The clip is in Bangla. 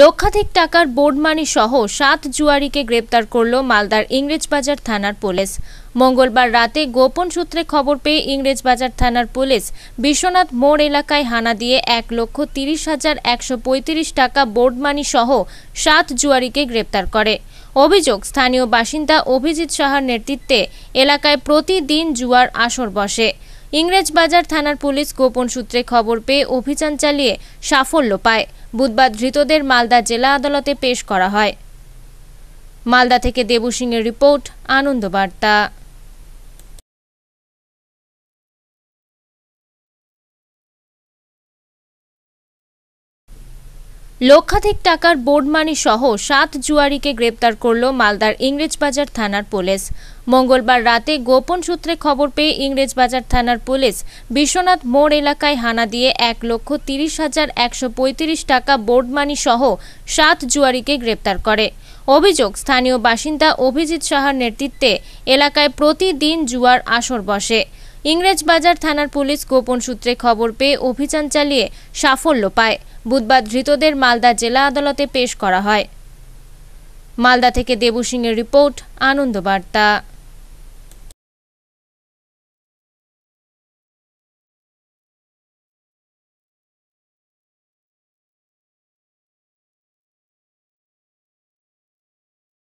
লক্ষাধিক টাকার বোর্ডমানি সহ সাত জুয়ারিকে গ্রেপ্তার করল মালদার ইংরেজবাজার থানার পুলিশ মঙ্গলবার রাতে গোপন সূত্রে খবর পেয়ে ইংরেজবাজার থানার পুলিশ বিশ্বনাথ মোড় এলাকায় হানা দিয়ে এক লক্ষ তিরিশ হাজার একশো পঁয়ত্রিশ টাকা বোর্ডমানি সহ সাত জুয়ারিকে গ্রেপ্তার করে অভিযোগ স্থানীয় বাসিন্দা অভিজিৎ সাহার নেতৃত্বে এলাকায় প্রতিদিন জুয়ার আসর বসে ইংরেজবাজার থানার পুলিশ গোপন সূত্রে খবর পেয়ে অভিযান চালিয়ে সাফল্য পায় বুধবার ধৃতদের মালদা জেলা আদালতে পেশ করা হয় মালদা থেকে দেবু সিংয়ের রিপোর্ট আনন্দবার্তা লক্ষাধিক টাকার বোর্ডমানি সহ সাত জুয়ারিকে গ্রেপ্তার করল মালদার ইংরেজবাজার থানার পুলিশ মঙ্গলবার রাতে গোপন সূত্রে খবর পেয়ে ইংরেজবাজার থানার পুলিশ বিশ্বনাথ মোড় এলাকায় হানা দিয়ে এক লক্ষ তিরিশ হাজার একশো পঁয়ত্রিশ টাকা বোর্ডমানি সহ সাত জুয়ারিকে গ্রেপ্তার করে অভিযোগ স্থানীয় বাসিন্দা অভিজিৎ সাহার নেতৃত্বে এলাকায় প্রতিদিন জুয়ার আসর বসে ইংরেজবাজার থানার পুলিশ গোপন সূত্রে খবর পেয়ে অভিযান চালিয়ে সাফল্য পায় বুধবার ধৃতদের মালদা জেলা আদালতে পেশ করা হয় মালদা থেকে দেবু সিংয়ের রিপোর্ট আনন্দবার্তা